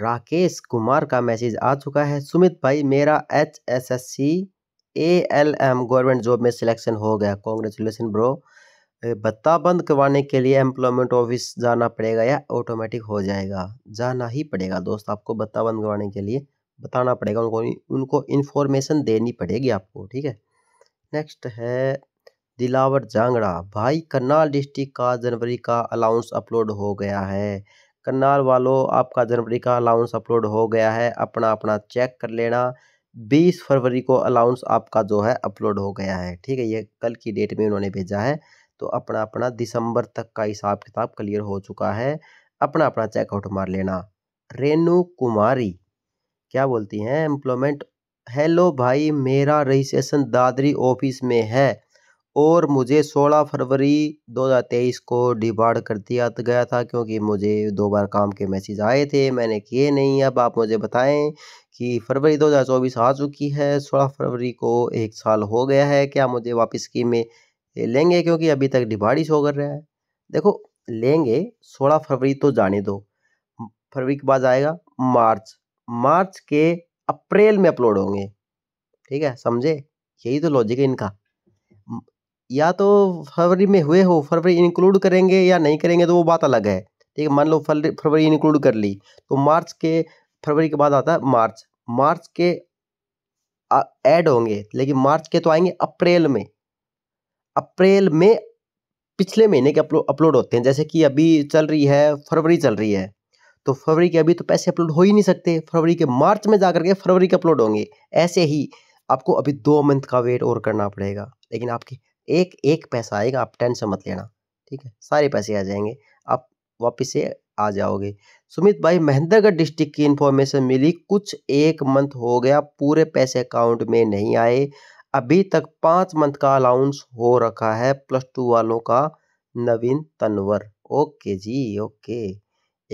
राकेश कुमार का मैसेज आ चुका है सुमित भाई मेरा H S S C A L M government job में सिलेक्शन हो गया कॉन्ग्रेचुलेसन ब्रो भत्ता बंद करवाने के लिए एम्प्लॉयमेंट ऑफिस जाना पड़ेगा या ऑटोमेटिक हो जाएगा जाना ही पड़ेगा दोस्त आपको भत्ता बंद करवाने के लिए बताना पड़ेगा उनको उनको इन्फॉर्मेशन देनी पड़ेगी आपको ठीक है नेक्स्ट है दिलावर जांगड़ा भाई करनाल डिस्ट्रिक्ट का जनवरी का अलाउंस अपलोड हो गया है करनाल वालों आपका जनवरी का अलाउंस अपलोड हो गया है अपना अपना चेक कर लेना बीस फरवरी को अलाउंस आपका जो है अपलोड हो गया है ठीक है ये कल की डेट में उन्होंने भेजा है तो अपना अपना दिसंबर तक का हिसाब किताब क्लियर हो चुका है अपना अपना चेकआउट मार लेना रेनू कुमारी क्या बोलती हैं एम्प्लॉयमेंट हेलो भाई मेरा रजिस्ट्रेशन दादरी ऑफिस में है और मुझे सोलह फरवरी दो हज़ार तेईस को डिबाड़ कर दिया गया था क्योंकि मुझे दो बार काम के मैसेज आए थे मैंने किए नहीं अब आप मुझे बताएं कि फरवरी दो हज़ार चौबीस आ चुकी है सोलह फरवरी को एक साल हो गया है क्या मुझे वापस की में लेंगे क्योंकि अभी तक डिबाड़ ही शो कर रहा है देखो लेंगे सोलह फरवरी तो जाने दो फरवरी के बाद आएगा मार्च मार्च के अप्रैल में अपलोड होंगे ठीक है समझे यही तो लॉजिक है इनका या तो फरवरी में हुए हो फरवरी इंक्लूड करेंगे या नहीं करेंगे तो वो बात अलग है ठीक है मान लो फरवरी इंक्लूड कर ली तो मार्च के फरवरी के बाद आता है मार्च मार्च के ऐड होंगे लेकिन मार्च के तो आएंगे अप्रैल में अप्रैल में पिछले महीने के अपलोड अपलोड होते हैं जैसे कि अभी चल रही है फरवरी चल रही है तो फरवरी के अभी तो पैसे अपलोड हो ही नहीं सकते फरवरी के मार्च में जाकर के फरवरी के अपलोड होंगे ऐसे ही आपको अभी दो मंथ का वेट और करना पड़ेगा लेकिन आपकी एक एक पैसा आएगा आप टेंशन मत लेना ठीक है सारे पैसे आ जाएंगे आप वापस से आ जाओगे सुमित भाई महेंद्रगढ़ डिस्ट्रिक्ट की इन्फॉर्मेशन मिली कुछ एक मंथ हो गया पूरे पैसे अकाउंट में नहीं आए अभी तक पाँच मंथ का अलाउंस हो रखा है प्लस टू वालों का नवीन तनवर ओके जी ओके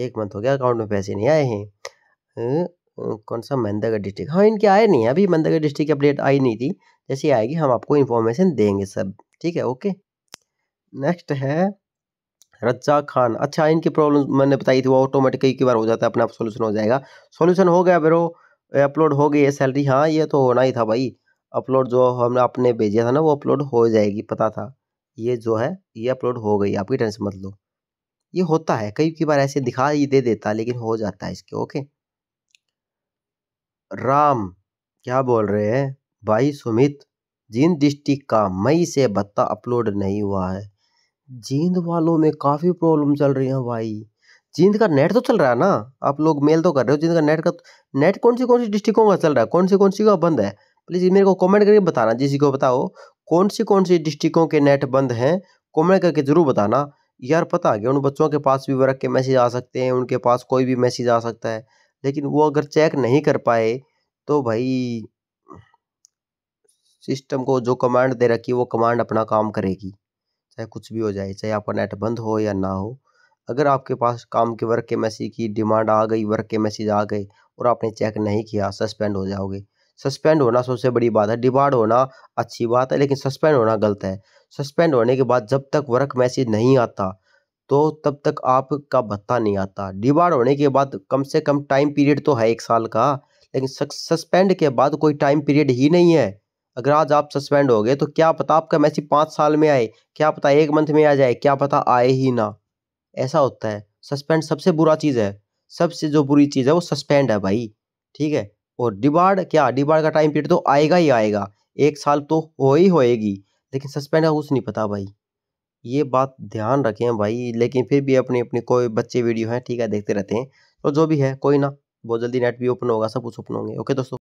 एक मंथ हो गया अकाउंट में पैसे नहीं आए हैं अं, अं, कौन सा महेंद्रगढ़ डिस्ट्रिक्ट हाँ इनके आए नहीं अभी महेंद्रगढ़ डिस्ट्रिक्ट की अपडेट आई नहीं थी जैसे आएगी हम आपको इन्फॉर्मेशन देंगे सब ठीक है ओके नेक्स्ट है रज्जा खान अच्छा इनकी प्रॉब्लम मैंने बताई थी वो ऑटोमेटिक कई बार हो जाता है अपने आप सोल्यूशन हो जाएगा सोल्यूशन हो गया बेरो अपलोड हो गई है सैलरी हाँ ये तो होना ही था भाई अपलोड जो हमने आपने भेजा था ना वो अपलोड हो जाएगी पता था ये जो है ये अपलोड हो गई आपकी टेंशन मत लो ये होता है कई कई बार ऐसे दिखा ही दे देता लेकिन हो जाता है इसके ओके राम क्या बोल रहे हैं भाई सुमित जींद डिस्ट्रिक्ट का मई से भत्ता अपलोड नहीं हुआ है जींद वालों में काफ़ी प्रॉब्लम चल रही है भाई जींद का नेट तो चल रहा है ना आप लोग मेल तो कर रहे हो जींद का नेट का तो- नेट कौन सी कौन सी डिस्ट्रिक्टों का चल रहा है कौन सी कौन सी का बंद है प्लीज़ मेरे को कमेंट करके बताना जिस को बताओ कौन सी कौन सी डिस्ट्रिक्टों के नेट बंद हैं कमेंट करके ज़रूर बताना यार पता है कि उन बच्चों के पास भी वर्क के मैसेज आ सकते हैं उनके पास कोई भी मैसेज आ सकता है लेकिन वो अगर चेक नहीं कर पाए तो भाई सिस्टम को जो कमांड दे रखी है वो कमांड अपना काम करेगी चाहे कुछ भी हो जाए चाहे आपका नेट बंद हो या ना हो अगर आपके पास काम के वर्क के मैसेज की डिमांड आ गई वर्क के मैसेज आ गए और आपने चेक नहीं किया सस्पेंड हो जाओगे सस्पेंड होना सबसे बड़ी बात है डिमांड होना अच्छी बात है लेकिन सस्पेंड होना गलत है सस्पेंड होने के बाद जब तक वर्क मैसेज नहीं आता तो तब तक आपका भत्ता नहीं आता डिमांड होने के बाद कम से कम टाइम पीरियड तो है एक साल का लेकिन सस्पेंड के बाद कोई टाइम पीरियड ही नहीं है अगर आज आप सस्पेंड हो गए तो क्या पता आपका मैसेज पाँच साल में आए क्या पता एक मंथ में आ जाए क्या पता आए ही ना ऐसा होता है सस्पेंड सबसे बुरा चीज़ है सबसे जो बुरी चीज़ है वो सस्पेंड है भाई ठीक है और डिबार्ड क्या डिबार्ड का टाइम पीरियड तो आएगा ही आएगा एक साल तो हो ही होएगी लेकिन सस्पेंड है कुछ नहीं पता भाई ये बात ध्यान रखें भाई लेकिन फिर भी अपने अपने कोई बच्चे वीडियो हैं ठीक है देखते रहते हैं तो जो भी है कोई ना बहुत जल्दी नेट भी ओपन होगा सब कुछ ओपन होंगे ओके दोस्तों